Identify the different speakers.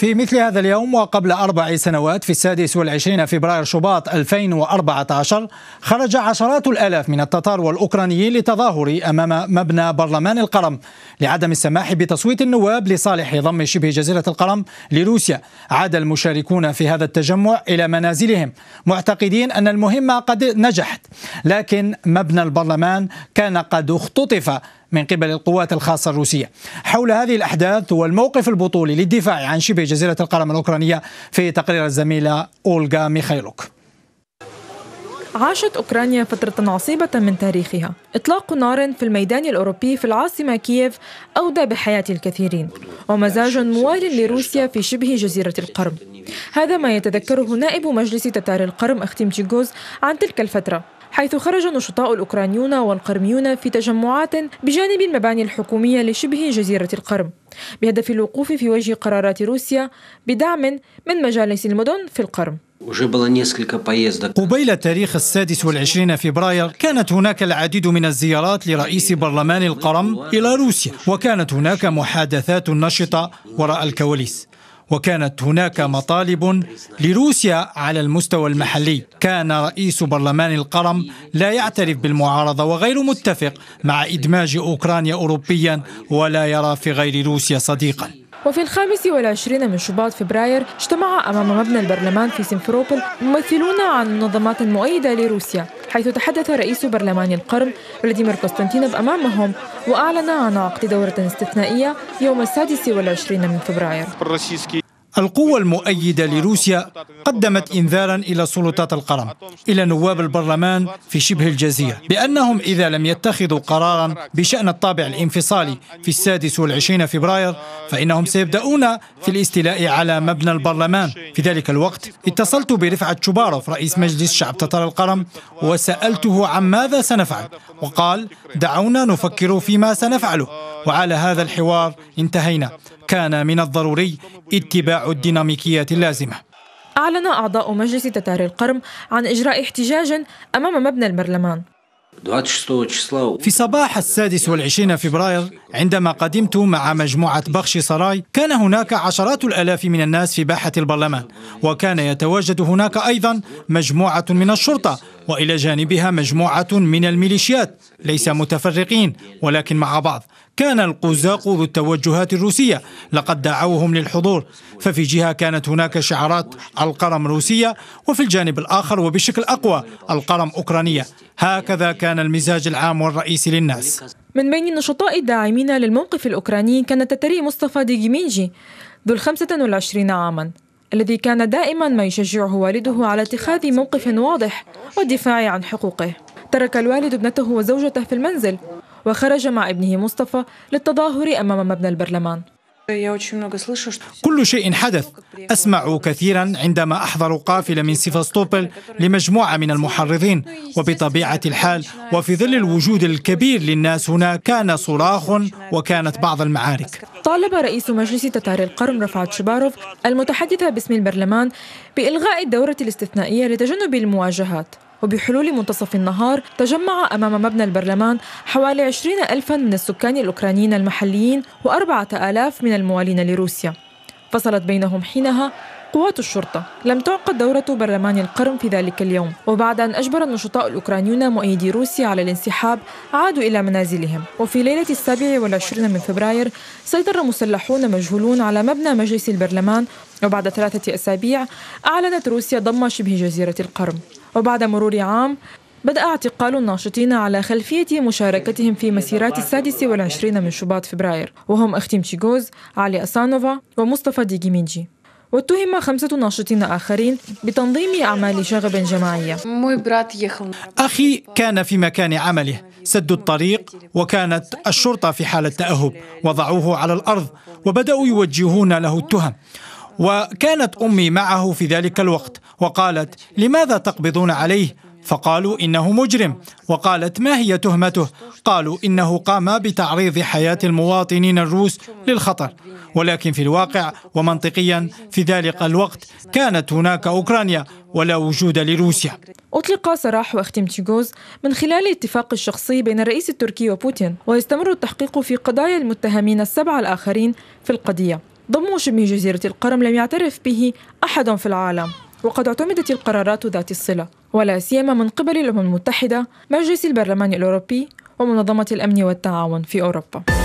Speaker 1: في مثل هذا اليوم وقبل أربع سنوات في السادس والعشرين فبراير شباط 2014 خرج عشرات الآلاف من التتار والأوكرانيين للتظاهر أمام مبنى برلمان القرم لعدم السماح بتصويت النواب لصالح ضم شبه جزيرة القرم لروسيا عاد المشاركون في هذا التجمع إلى منازلهم معتقدين أن المهمة قد نجحت لكن مبنى البرلمان كان قد اختطف من قبل القوات الخاصة الروسية حول هذه الأحداث والموقف البطولي للدفاع عن شبه جزيرة القرم الأوكرانية في تقرير الزميلة أولغا ميخايلوك
Speaker 2: عاشت أوكرانيا فترة عصيبة من تاريخها إطلاق نار في الميدان الأوروبي في العاصمة كييف أودى بحياة الكثيرين ومزاج موال لروسيا في شبه جزيرة القرم هذا ما يتذكره نائب مجلس تتار القرم أختيم جيجوز عن تلك الفترة حيث خرج النشطاء الأوكرانيون والقرميون في تجمعات بجانب المباني الحكومية لشبه جزيرة القرم بهدف الوقوف في وجه قرارات روسيا بدعم من مجالس المدن في القرم
Speaker 1: قبيل التاريخ السادس والعشرين فبراير كانت هناك العديد من الزيارات لرئيس برلمان القرم إلى روسيا وكانت هناك محادثات نشطة وراء الكواليس وكانت هناك مطالب لروسيا على المستوى المحلي كان رئيس برلمان القرم لا يعترف بالمعارضة وغير متفق مع إدماج أوكرانيا أوروبيا ولا يرى في غير روسيا صديقاً
Speaker 2: وفي الخامس والعشرين من شباط فبراير اجتمع أمام مبنى البرلمان في سيمفروبل ممثلون عن منظمات مؤيدة لروسيا حيث تحدث رئيس برلمان القرن فلاديمير كوستانتينوف أمامهم وأعلن عن عقد دورة استثنائية يوم السادس والعشرين من فبراير
Speaker 1: القوة المؤيدة لروسيا قدمت إنذارا إلى سلطات القرم إلى نواب البرلمان في شبه الجزيرة بأنهم إذا لم يتخذوا قرارا بشأن الطابع الانفصالي في السادس والعشرين فبراير فإنهم سيبدأون في الاستيلاء على مبنى البرلمان في ذلك الوقت اتصلت برفعة شباروف رئيس مجلس شعب تتار القرم وسألته عن ماذا سنفعل وقال دعونا نفكر فيما سنفعله وعلى هذا الحوار انتهينا كان من الضروري اتباع الديناميكية اللازمة
Speaker 2: أعلن أعضاء مجلس تتار القرم عن إجراء احتجاج أمام مبنى البرلمان
Speaker 1: في صباح السادس والعشرين فبراير عندما قدمت مع مجموعة بخش سراي كان هناك عشرات الألاف من الناس في باحة البرلمان وكان يتواجد هناك أيضا مجموعة من الشرطة وإلى جانبها مجموعة من الميليشيات ليس متفرقين ولكن مع بعض كان القزاق ذو التوجهات الروسية لقد دعوهم للحضور ففي جهة كانت هناك شعارات القرم روسية وفي الجانب الآخر وبشكل أقوى القرم أوكرانية هكذا كان المزاج العام والرئيسي للناس
Speaker 2: من بين النشطاء الداعمين للموقف الأوكراني كان تتري مصطفى ديجيمينجي ذو الخمسة والعشرين عاماً الذي كان دائما ما يشجعه والده على اتخاذ موقف واضح والدفاع عن حقوقه ترك الوالد ابنته وزوجته في المنزل وخرج مع ابنه مصطفى للتظاهر أمام مبنى البرلمان
Speaker 1: كل شيء حدث أسمع كثيرا عندما أحضر قافلة من سيفاستوبل لمجموعة من المحرضين وبطبيعة الحال وفي ظل الوجود الكبير للناس هنا كان صراخ وكانت بعض المعارك
Speaker 2: طالب رئيس مجلس تتار القرم رفعت شباروف المتحدثة باسم البرلمان بإلغاء الدورة الاستثنائية لتجنب المواجهات وبحلول منتصف النهار تجمع أمام مبنى البرلمان حوالي 20 ألفا من السكان الأوكرانيين المحليين و آلاف من الموالين لروسيا فصلت بينهم حينها قوات الشرطة لم تعقد دورة برلمان القرم في ذلك اليوم وبعد أن أجبر النشطاء الأوكرانيون مؤيدي روسيا على الانسحاب عادوا إلى منازلهم وفي ليلة السابع والعشرين من فبراير سيطر مسلحون مجهولون على مبنى مجلس البرلمان وبعد ثلاثة أسابيع أعلنت روسيا ضم شبه جزيرة القرم وبعد مرور عام بدأ اعتقال الناشطين على خلفية مشاركتهم في مسيرات السادس والعشرين من شباط فبراير وهم أختيم تشيغوز، علي أسانوفا ومصطفى ديجيمينجي واتهم خمسة ناشطين آخرين بتنظيم أعمال شغب جماعية
Speaker 1: أخي كان في مكان عمله سدوا الطريق وكانت الشرطة في حالة تأهب وضعوه على الأرض وبدأوا يوجهون له التهم وكانت أمي معه في ذلك الوقت وقالت لماذا تقبضون عليه فقالوا إنه مجرم وقالت ما هي تهمته قالوا إنه قام بتعريض حياة المواطنين الروس للخطر ولكن في الواقع ومنطقيا في ذلك الوقت كانت هناك أوكرانيا ولا وجود لروسيا
Speaker 2: أطلق سراح واختم تيغوز من خلال الاتفاق الشخصي بين الرئيس التركي وبوتين ويستمر التحقيق في قضايا المتهمين السبعة الآخرين في القضية ضم شبه جزيرة القرم لم يعترف به أحد في العالم وقد اعتمدت القرارات ذات الصلة ولا سيما من قبل الأمم المتحدة مجلس البرلمان الأوروبي ومنظمة الأمن والتعاون في أوروبا